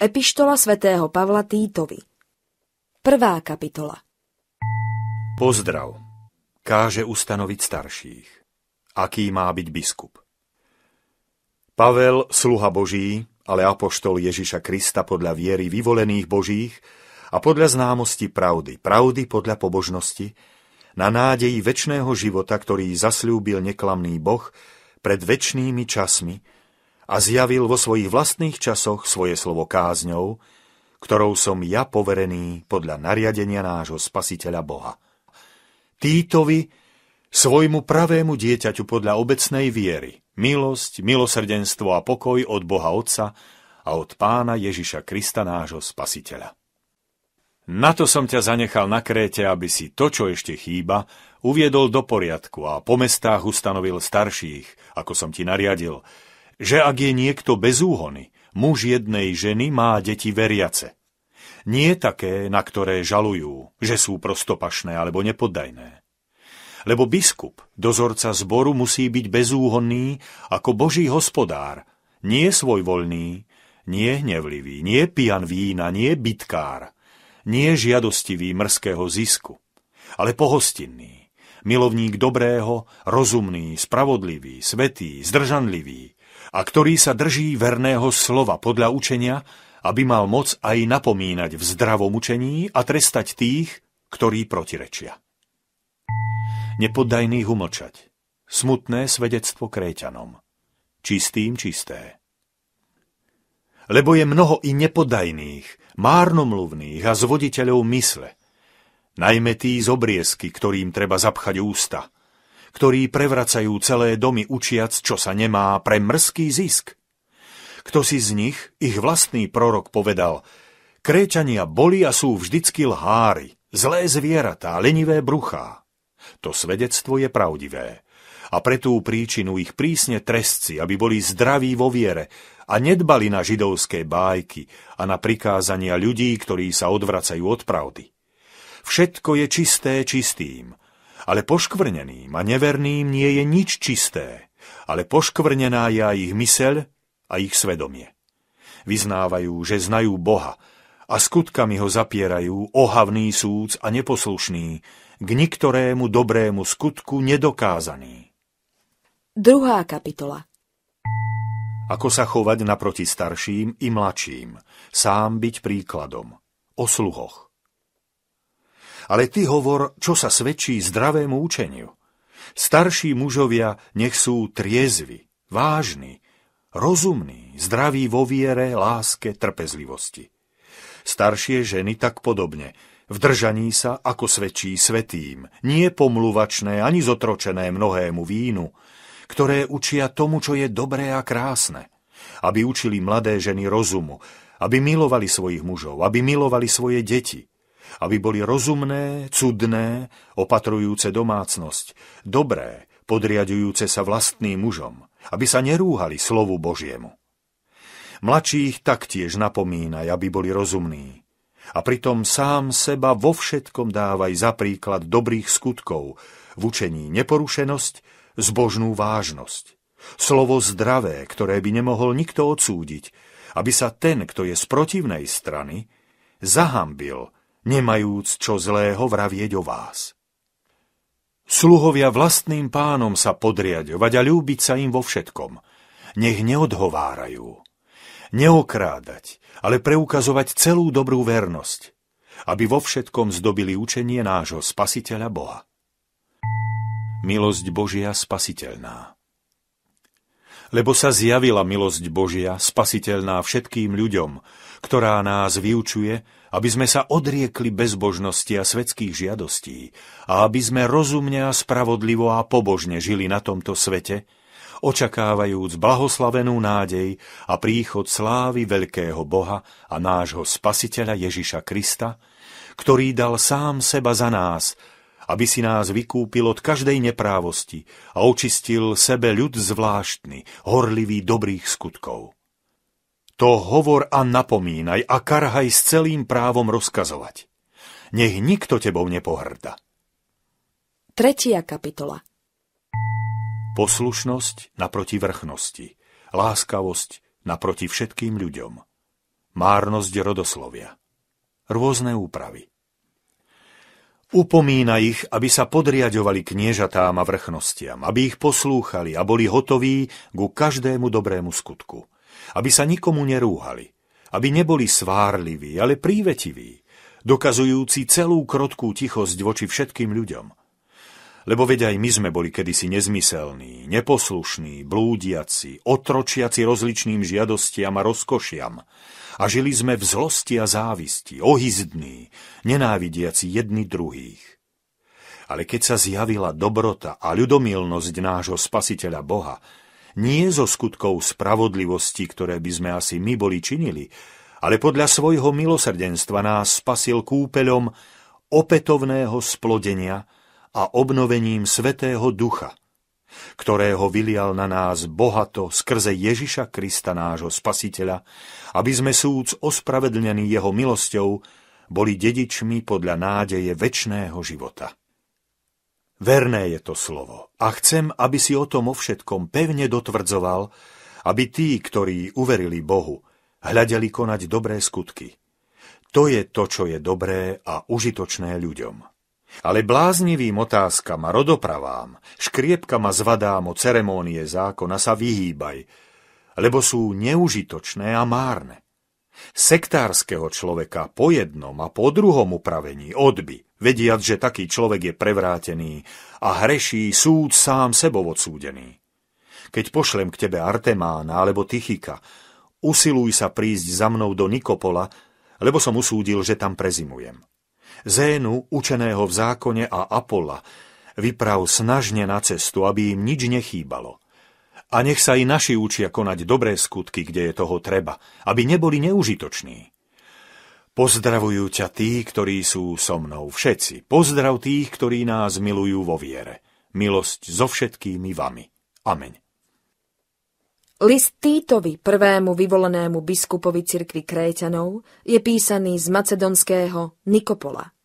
Epištola svätého Pavla Týtovi Prvá kapitola Pozdrav. Káže ustanoviť starších. Aký má byť biskup? Pavel, sluha Boží, ale apoštol Ježiša Krista podľa viery vyvolených Božích a podľa známosti pravdy, pravdy podľa pobožnosti, na nádeji väčšného života, ktorý zasľúbil neklamný Boh pred väčšnými časmi, a zjavil vo svojich vlastných časoch svoje slovo kázňou, ktorou som ja poverený podľa nariadenia nášho spasiteľa Boha. Týtovi, svojmu pravému dieťaťu podľa obecnej viery, milosť, milosrdenstvo a pokoj od Boha Otca a od Pána Ježiša Krista nášho Spasiteľa. Na to som ťa zanechal na Kréte, aby si to, čo ešte chýba, uviedol do poriadku a po mestách ustanovil starších, ako som ti nariadil, že ak je niekto bez úhony, muž jednej ženy má deti veriace. Nie také, na ktoré žalujú, že sú prostopašné alebo nepoddajné. Lebo biskup, dozorca zboru, musí byť bezúhonný ako boží hospodár, nie svojvoľný, nie hnevlivý, nie pijan vína, nie bitkár, nie žiadostivý mrzkého zisku, ale pohostinný, milovník dobrého, rozumný, spravodlivý, svetý, zdržanlivý, a ktorý sa drží verného slova podľa učenia, aby mal moc aj napomínať v zdravom učení a trestať tých, ktorí protirečia. Nepoddajný humlčať. Smutné svedectvo kréťanom. Čistým čisté. Lebo je mnoho i nepodajných, márnomluvných a zvoditeľov mysle. Najmä tí z obriezky, ktorým treba zapchať ústa – ktorí prevracajú celé domy učiac, čo sa nemá pre mrzký zisk. Kto si z nich, ich vlastný prorok povedal, Kréťania boli a sú vždycky lhári, zlé zvieratá, lenivé bruchá. To svedectvo je pravdivé. A pre tú príčinu ich prísne trestci, aby boli zdraví vo viere a nedbali na židovské bájky a na prikázania ľudí, ktorí sa odvracajú od pravdy. Všetko je čisté čistým, ale poškvrneným a neverným nie je nič čisté, ale poškvrnená je aj ich myseľ a ich svedomie. Vyznávajú, že znajú Boha a skutkami ho zapierajú ohavný súc a neposlušný, k niktorému dobrému skutku nedokázaný. Druhá kapitola Ako sa chovať naproti starším i mladším, sám byť príkladom, o sluhoch ale ty hovor, čo sa svedčí zdravému učeniu. Starší mužovia nech sú triezvi, vážni, rozumní, zdraví vo viere, láske, trpezlivosti. Staršie ženy tak podobne, v držaní sa, ako svedčí svetým, nie pomluvačné ani zotročené mnohému vínu, ktoré učia tomu, čo je dobré a krásne, aby učili mladé ženy rozumu, aby milovali svojich mužov, aby milovali svoje deti, aby boli rozumné, cudné, opatrujúce domácnosť, dobré, podriadujúce sa vlastným mužom, aby sa nerúhali slovu Božiemu. Mladších taktiež napomínaj, aby boli rozumní. A pritom sám seba vo všetkom dávaj za príklad dobrých skutkov, v učení neporušenosť, zbožnú vážnosť. Slovo zdravé, ktoré by nemohol nikto odsúdiť, aby sa ten, kto je z protivnej strany, zahambil nemajúc čo zlého vravieť o vás. Sluhovia vlastným pánom sa podriadovať a ľúbiť sa im vo všetkom. Nech neodhovárajú. Neokrádať, ale preukazovať celú dobrú vernosť, aby vo všetkom zdobili učenie nášho spasiteľa Boha. Milosť Božia spasiteľná lebo sa zjavila milosť Božia, spasiteľná všetkým ľuďom, ktorá nás vyučuje, aby sme sa odriekli bezbožnosti a svetských žiadostí a aby sme rozumne a spravodlivo a pobožne žili na tomto svete, očakávajúc blahoslavenú nádej a príchod slávy veľkého Boha a nášho Spasiteľa Ježiša Krista, ktorý dal sám seba za nás aby si nás vykúpil od každej neprávosti a očistil sebe ľud zvláštny, horlivý dobrých skutkov. To hovor a napomínaj a karhaj s celým právom rozkazovať. Nech nikto tebou nepohrda. Tretia kapitola Poslušnosť naproti vrchnosti, láskavosť naproti všetkým ľuďom, márnosť rodoslovia, rôzne úpravy. Upomína ich, aby sa podriadovali kniežatám a vrchnostiam, aby ich poslúchali a boli hotoví ku každému dobrému skutku, aby sa nikomu nerúhali, aby neboli svárliví, ale prívetiví, dokazujúci celú krotkú tichosť voči všetkým ľuďom, lebo veď aj my sme boli kedysi nezmyselní, neposlušní, blúdiaci, otročiaci rozličným žiadostiam a rozkošiam. A žili sme v zlosti a závisti, ohyzdní, nenávidiaci jedni druhých. Ale keď sa zjavila dobrota a ľudomilnosť nášho spasiteľa Boha, nie zo skutkov spravodlivosti, ktoré by sme asi my boli činili, ale podľa svojho milosrdenstva nás spasil kúpeľom opätovného splodenia – a obnovením Svetého Ducha, ktorého vylial na nás bohato skrze Ježiša Krista nášho Spasiteľa, aby sme súc ospravedlnení Jeho milosťou boli dedičmi podľa nádeje väčšného života. Verné je to slovo a chcem, aby si o tom o všetkom pevne dotvrdzoval, aby tí, ktorí uverili Bohu, hľadeli konať dobré skutky. To je to, čo je dobré a užitočné ľuďom. Ale bláznivým otázkam a rodopravám, škriepkam a zvadám o ceremónie zákona sa vyhýbaj, lebo sú neužitočné a márne. Sektárskeho človeka po jednom a po druhom upravení odby, vediac, že taký človek je prevrátený a hreší súd sám sebou odsúdený. Keď pošlem k tebe Artemána alebo Tychika, usiluj sa prísť za mnou do Nikopola, lebo som usúdil, že tam prezimujem. Zénu, učeného v zákone a Apola, vyprav snažne na cestu, aby im nič nechýbalo. A nech sa i naši učia konať dobré skutky, kde je toho treba, aby neboli neužitoční. Pozdravujú ťa tí, ktorí sú so mnou všetci. Pozdrav tých, ktorí nás milujú vo viere. Milosť so všetkými vami. Amen. List Týtovi, prvému vyvolenému biskupovi cirkvi Kréťanov, je písaný z macedonského Nikopola.